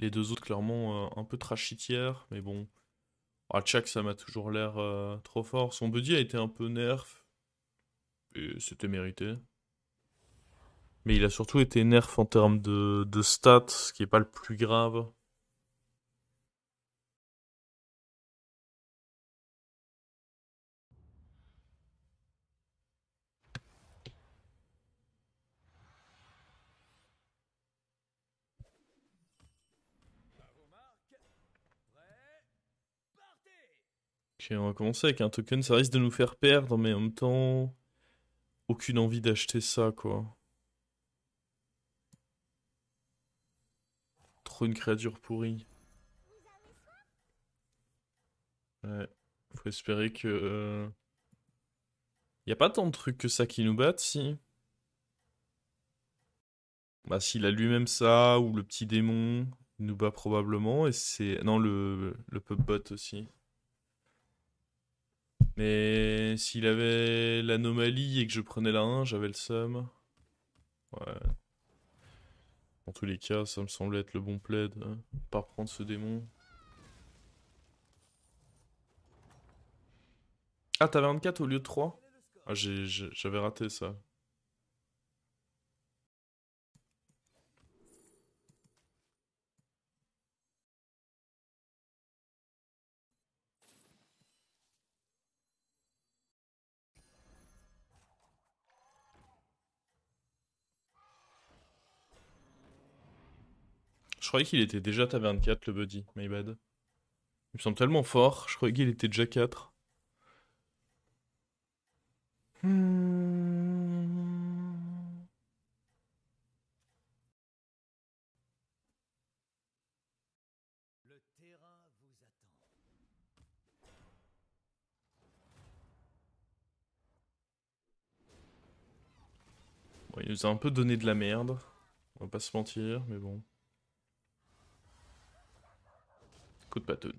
Les deux autres, clairement, euh, un peu trachitières. mais bon. Ah, Chuck, ça m'a toujours l'air euh, trop fort. Son buddy a été un peu nerf. Et c'était mérité. Mais il a surtout été nerf en termes de, de stats, ce qui n'est pas le plus grave. on va commencer avec un token. Ça risque de nous faire perdre, mais en même temps, aucune envie d'acheter ça, quoi. Trop une créature pourrie. Ouais, faut espérer que. Il euh, Y a pas tant de trucs que ça qui nous battent, si. Bah, s'il a lui-même ça, ou le petit démon, il nous bat probablement, et c'est. Non, le, le bot aussi. Mais s'il avait l'anomalie et que je prenais la 1, j'avais le sum. Ouais. En tous les cas, ça me semblait être le bon plaid. par hein. Pas prendre ce démon. Ah, t'avais 24 au lieu de 3 Ah, j'avais raté ça. Je croyais qu'il était déjà taverne 4, le buddy. My bad. Il me semble tellement fort. Je croyais qu'il était déjà 4. Bon, hmm. il nous a un peu donné de la merde. On va pas se mentir, mais bon. Coup de patoune.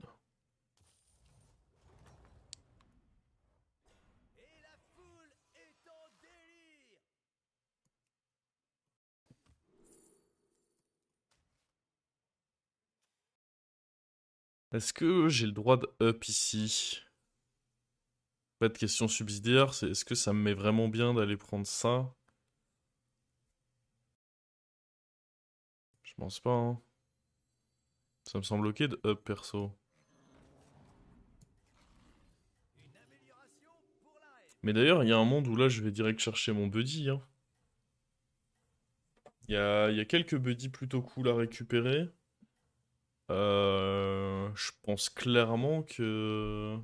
Est-ce que j'ai le droit de up ici Pas de question subsidiaire, c'est est-ce que ça me met vraiment bien d'aller prendre ça Je pense pas, hein. Ça me semble ok de up perso. Mais d'ailleurs, il y a un monde où là, je vais direct chercher mon buddy. Hein. Il y, a, y, a, quelques buddies plutôt cool à récupérer. Euh, je pense clairement que...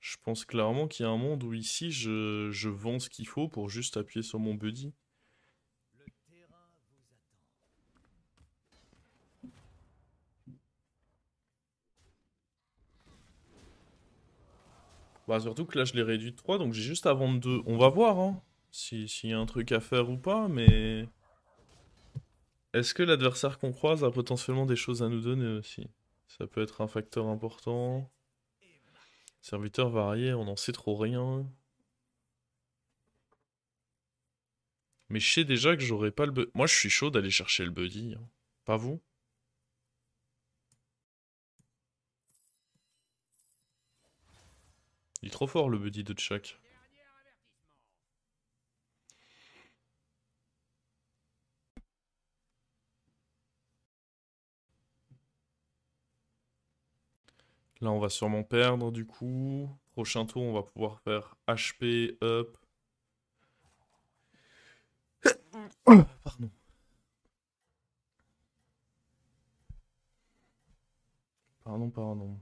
Je pense clairement qu'il y a un monde où ici, je, je vends ce qu'il faut pour juste appuyer sur mon buddy. Bah surtout que là je l'ai réduit de 3, donc j'ai juste à vendre 2. On va voir hein, s'il y a un truc à faire ou pas, mais... Est-ce que l'adversaire qu'on croise a potentiellement des choses à nous donner aussi Ça peut être un facteur important. Serviteur varié, on n'en sait trop rien. Mais je sais déjà que j'aurais pas le... Moi je suis chaud d'aller chercher le buddy. Hein. Pas vous trop fort le buddy de Chuck. Là, on va sûrement perdre, du coup. Prochain tour, on va pouvoir faire HP, up. Pardon. Pardon, pardon.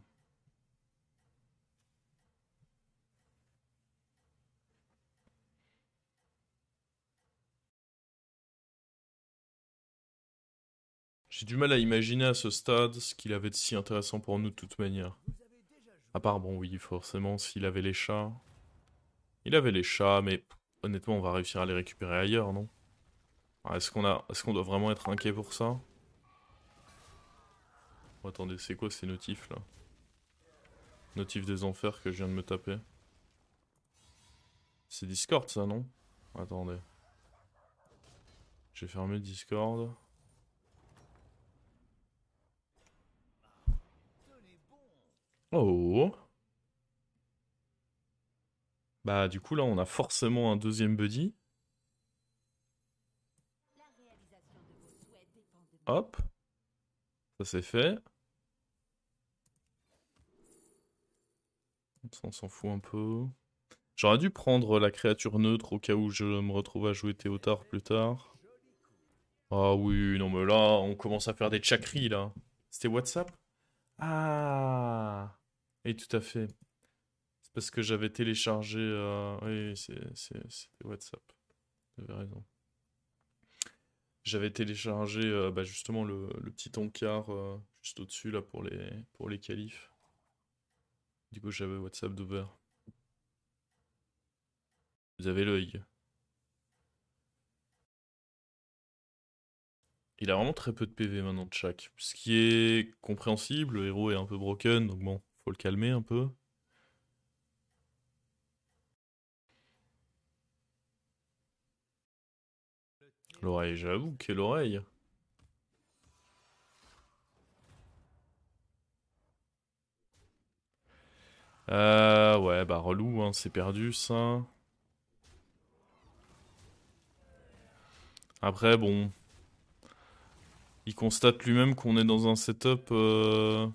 J'ai du mal à imaginer à ce stade ce qu'il avait de si intéressant pour nous de toute manière. À part, bon oui, forcément, s'il avait les chats. Il avait les chats, mais honnêtement, on va réussir à les récupérer ailleurs, non ah, Est-ce qu'on a... Est qu'on doit vraiment être inquiet pour ça oh, Attendez, c'est quoi ces notifs, là Notifs des enfers que je viens de me taper. C'est Discord, ça, non Attendez. J'ai fermé Discord. Oh. Bah du coup là on a forcément un deuxième buddy. Hop. Ça c'est fait. on s'en fout un peu. J'aurais dû prendre la créature neutre au cas où je me retrouve à jouer Théotard plus tard. Ah oui, non mais là, on commence à faire des chakris là. C'était WhatsApp Ah et tout à fait. C'est parce que j'avais téléchargé. Euh... Oui, c'était WhatsApp. Vous avez raison. J'avais téléchargé euh, bah, justement le, petit encart euh, juste au-dessus là pour les, pour les qualifs. Du coup, j'avais WhatsApp d'over. Vous avez l'œil. Il a vraiment très peu de PV maintenant, de chaque. Ce qui est compréhensible, le héros est un peu broken, donc bon. Faut le calmer un peu. L'oreille, j'avoue, quelle oreille Ah ouais, bah relou, hein, c'est perdu ça. Après, bon. Il constate lui-même qu'on est dans un setup... Euh,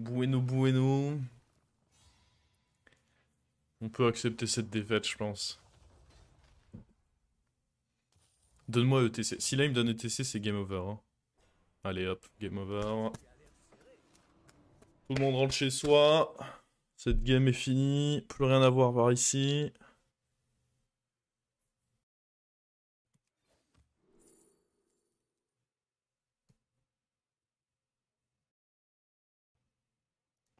Bueno Bueno. On peut accepter cette défaite, je pense. Donne-moi ETC. Si là il me donne ETC, c'est game over. Hein. Allez hop, game over. Tout le monde rentre chez soi. Cette game est finie. Plus rien à voir par ici.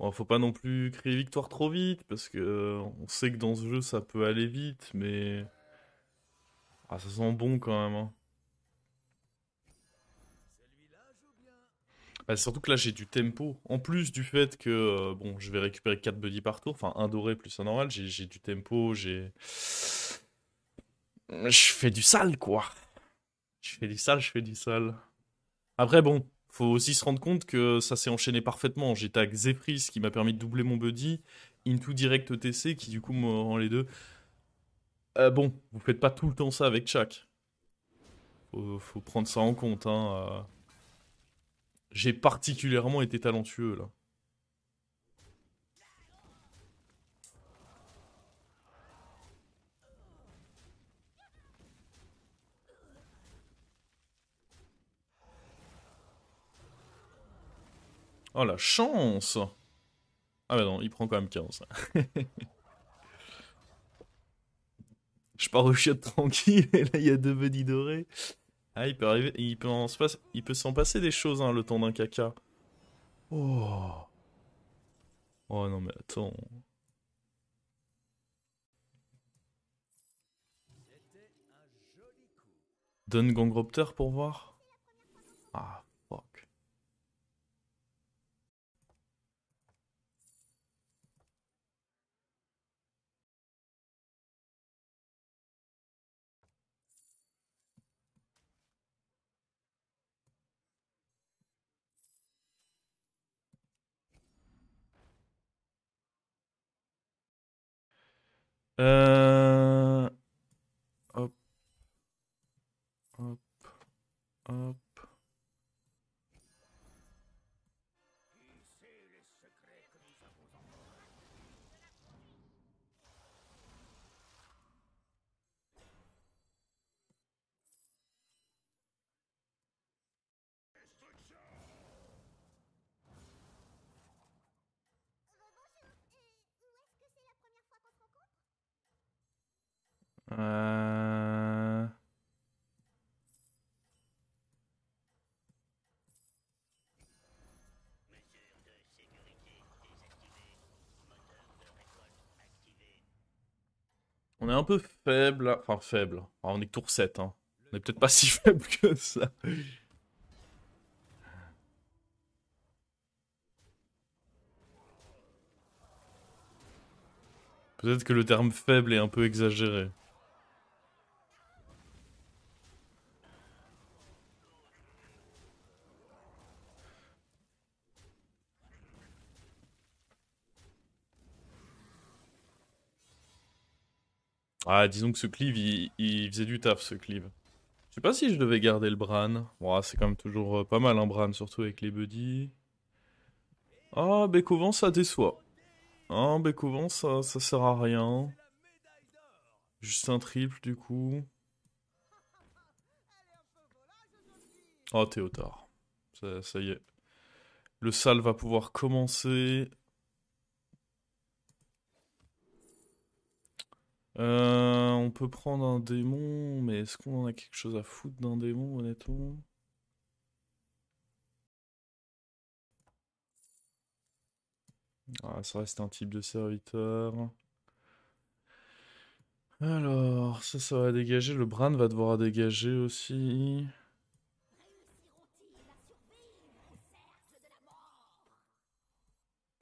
Bon, faut pas non plus créer victoire trop vite, parce que euh, on sait que dans ce jeu ça peut aller vite, mais. Ah, ça sent bon quand même. Hein. Bah, surtout que là j'ai du tempo. En plus du fait que euh, bon, je vais récupérer 4 buddies par tour, enfin un doré plus un normal, j'ai du tempo, j'ai. Je fais du sale quoi. Je fais du sale, je fais du sale. Après bon, faut aussi se rendre compte que ça s'est enchaîné parfaitement. J'ai tag Zepris qui m'a permis de doubler mon buddy, Into Direct TC qui du coup me rend les deux. Euh, bon, vous faites pas tout le temps ça avec Chuck. Faut, prendre ça en compte. Hein, euh. J'ai particulièrement été talentueux là. Oh la chance Ah bah non, il prend quand même 15. Je pars au chiotte tranquille et là il y a deux buddies dorés. Ah il peut arriver, il peut s'en passer des choses hein, le temps d'un caca. Oh. Oh non mais attends. Donne Gangropter pour voir. Ah 呃，Euh, on est un peu faible. Enfin, faible. on est tour 7. Hein. On est peut-être pas si faible que ça. Peut-être que le terme faible est un peu exagéré. Ah, disons que ce cleave, il, faisait du taf, ce cleave. Je sais pas si je devais garder le Bran. c'est quand même toujours euh, pas mal, un hein, Bran, surtout avec les buddies. Ah, Bekovan, ça déçoit. Ah, Bekovan, ça, ça sert à rien. Juste un triple, du coup. Oh, Théotard. Ça, ça y est. Le sale va pouvoir commencer. Euh, on peut prendre un démon, mais est-ce qu'on en a quelque chose à foutre d'un démon, honnêtement ah, Ça reste un type de serviteur. Alors, ça, ça va dégager. Le Bran va devoir dégager aussi.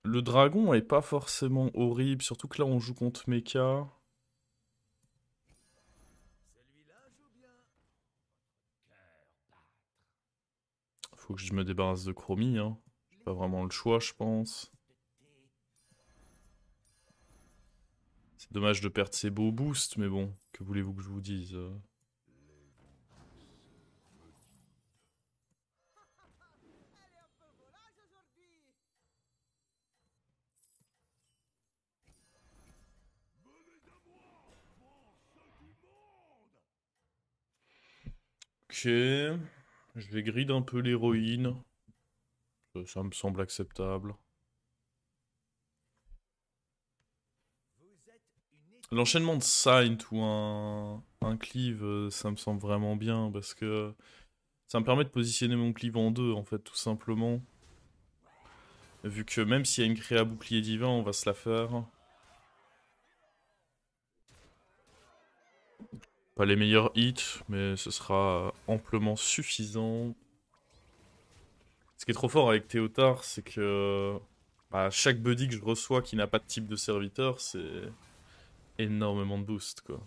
Le dragon est pas forcément horrible, surtout que là on joue contre Mecha. faut que je me débarrasse de Chromie. Hein. pas vraiment le choix, je pense. C'est dommage de perdre ces beaux boosts, mais bon, que voulez-vous que je vous dise euh. Ok. Je vais grid un peu l'héroïne. Euh, ça, me semble acceptable. L'enchaînement de Saint ou un cleave, euh, ça me semble vraiment bien parce que ça me permet de positionner mon cleave en deux, en fait, tout simplement. Vu que même s'il y a une créa bouclier divin, on va se la faire. Pas les meilleurs hits, mais ce sera amplement suffisant. Ce qui est trop fort avec Théotard, c'est que à bah, chaque buddy que je reçois qui n'a pas de type de serviteur, c'est énormément de boost, quoi.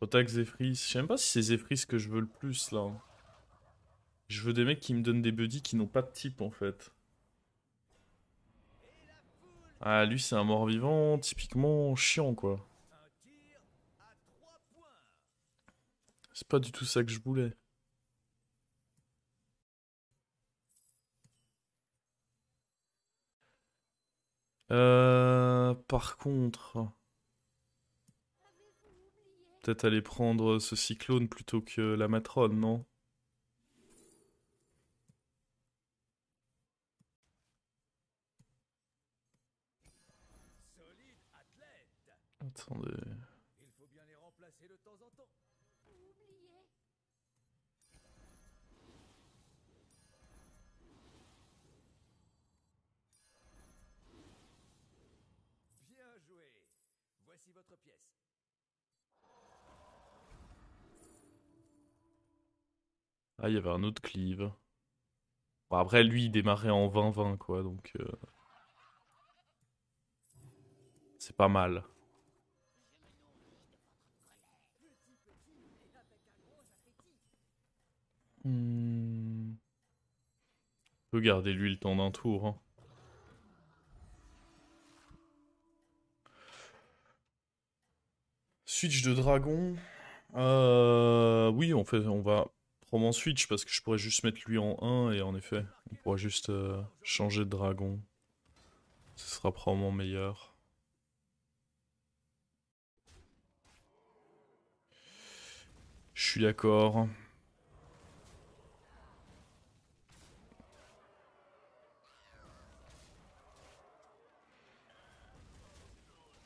Otak Zephyris, je sais même pas si c'est Zephyris que je veux le plus, là. Je veux des mecs qui me donnent des buddies qui n'ont pas de type, en fait. Ah, lui, c'est un mort-vivant, typiquement chiant, quoi. C'est pas du tout ça que je voulais. Euh, par contre, peut-être aller prendre ce cyclone plutôt que la matrone, non Attendez. Ah, il y avait un autre Cleave. Bon, après, lui, il démarrait en 20-20, quoi, donc... Euh, c'est pas mal. Hmm. On peut garder lui le temps d'un tour. Hein. Switch de dragon. Euh... Oui, on, fait... on va prends mon switch parce que je pourrais juste mettre lui en 1 et en effet, on pourra juste euh, changer de dragon. Ce sera probablement meilleur. Je suis d'accord.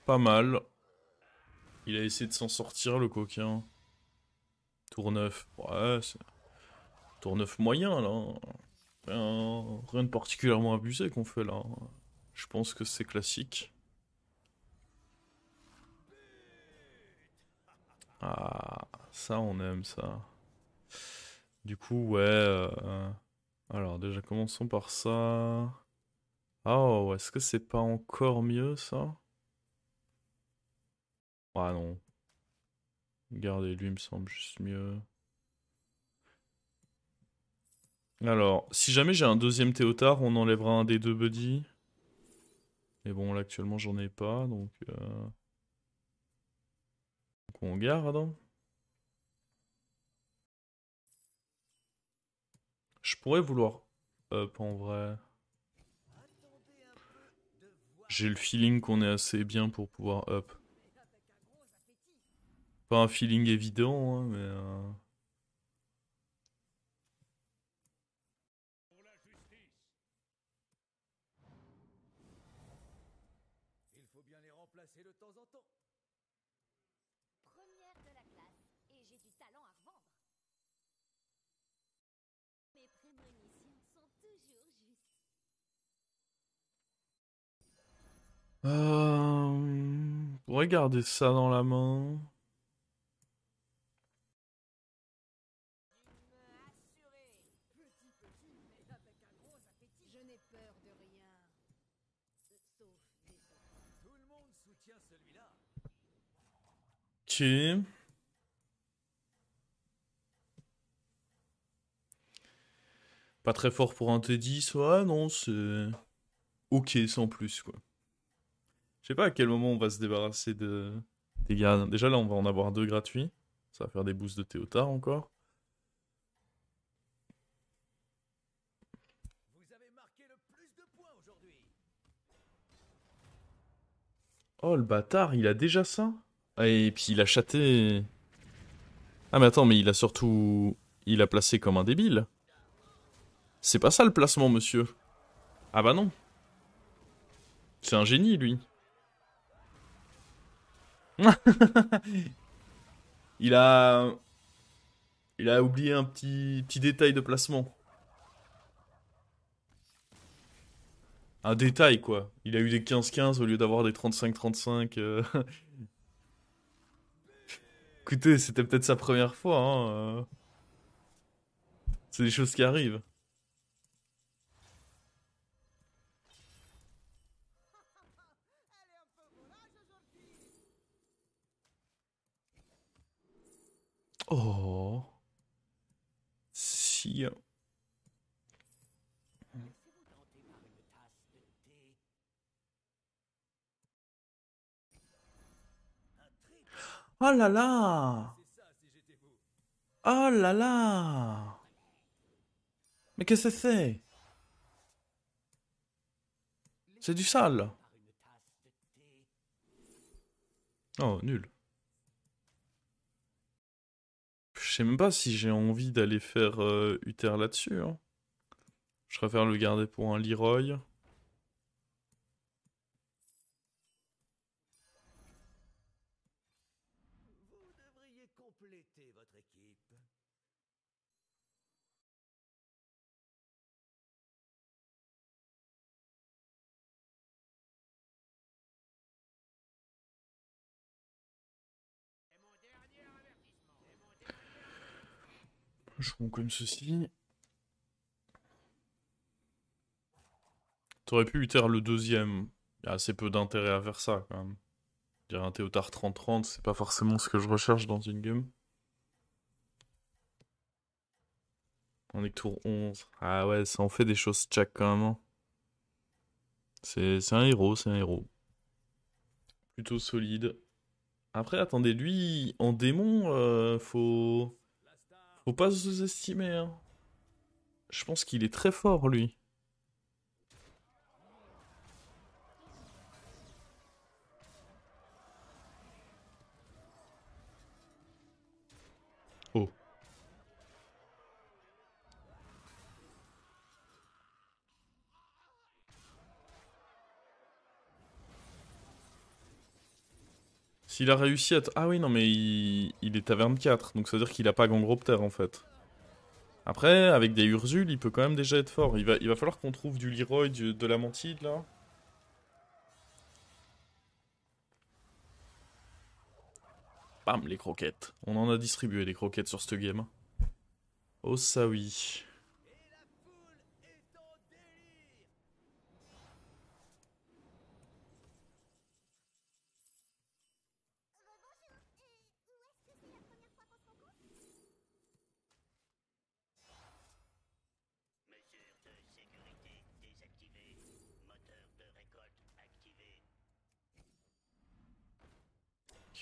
Pas mal. Il a essayé de s'en sortir le coquin. Tour 9. Ouais, c'est... Tour neuf moyen, là. Hein. Rien, de particulièrement abusé qu'on fait, là. Hein. Je pense que c'est classique. Ah, ça, on aime, ça. Du coup, ouais... Euh, alors, déjà, commençons par ça. Ah, oh, est-ce que c'est pas encore mieux, ça Ah non. Regardez, lui, me semble juste mieux. Alors, si jamais j'ai un deuxième Théotard, on enlèvera un des deux buddies. Mais bon, là actuellement j'en ai pas, donc, euh, donc on garde. Hein. Je pourrais vouloir up en vrai. J'ai le feeling qu'on est assez bien pour pouvoir up. Pas un feeling évident, hein, mais... Euh, Euh, regardez Pourrait ça dans la main. Pas très fort pour un t soit non, c'est ok sans plus, quoi. Je sais pas à quel moment on va se débarrasser de... des gars. Déjà là, on va en avoir deux gratuits. Ça va faire des boosts de Théotard encore. Oh le bâtard, il a déjà ça ah, Et puis il a chaté. Ah mais attends, mais il a surtout... Il a placé comme un débile. C'est pas ça le placement, monsieur. Ah bah non. C'est un génie, lui. il a. Il a oublié un petit, petit détail de placement. Un détail, quoi. Il a eu des 15-15 au lieu d'avoir des 35-35. Euh. Écoutez, c'était peut-être sa première fois. Hein, euh. C'est des choses qui arrivent. Oh. Si. Oh là là Oh là là Mais qu'est-ce que c'est C'est du sale Oh, nul. je sais même pas si j'ai envie d'aller faire Uter euh, Uther là-dessus. Hein. Je préfère le garder pour un Leroy. Je prends comme ceci. T'aurais pu Uther le deuxième. Il y a assez peu d'intérêt à faire ça, quand même. Dire un Théotard 30-30, c'est pas forcément ce que je recherche dans une game. On est que tour 11. Ah ouais, ça en fait des choses check, quand même. Hein. C'est un héros, c'est un héros. Plutôt solide. Après, attendez, lui, en démon, euh, faut... Faut pas sous-estimer. Hein. Je pense qu'il est très fort, lui. Il a réussi à... Ah oui, non, mais il, il est à 24, donc ça veut dire qu'il a pas Gangropter, en fait. Après, avec des ursules il peut quand même déjà être fort. Il va, il va falloir qu'on trouve du Leroy, de la Mantide, là. Bam, les croquettes. On en a distribué les croquettes sur ce game. Oh ça oui.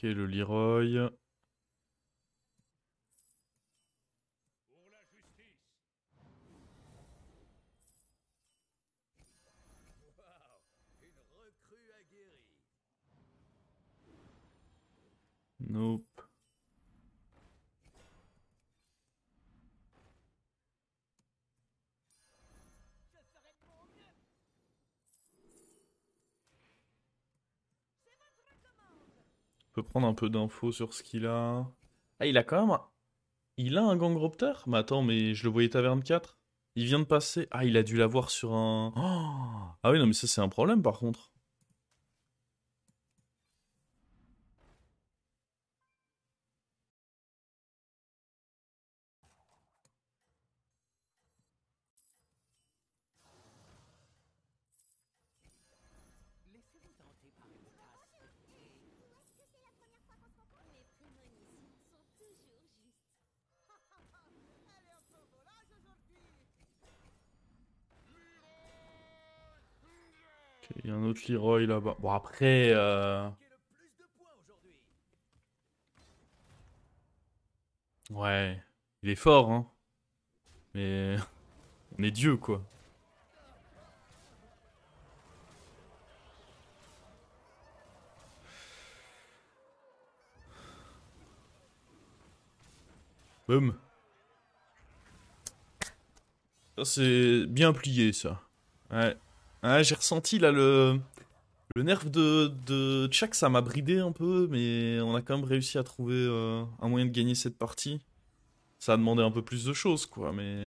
Ok, le Leroy. prendre un peu d'infos sur ce qu'il a. Ah, il a quand même. Un... Il a un gangropter Mais attends, mais je le voyais taverne 4. Il vient de passer. Ah, il a dû l'avoir sur un. ah oui, non, mais ça, c'est un problème par contre. Il y a un autre Leroy là-bas. Bon, après. Euh, ouais. Il est fort, hein. Mais. On est Dieu, quoi. Boum. C'est bien plié, ça. Ouais j'ai ressenti là le. Le nerf de, de ça m'a bridé un peu, mais on a quand même réussi à trouver euh, un moyen de gagner cette partie. Ça a demandé un peu plus de choses, quoi, mais.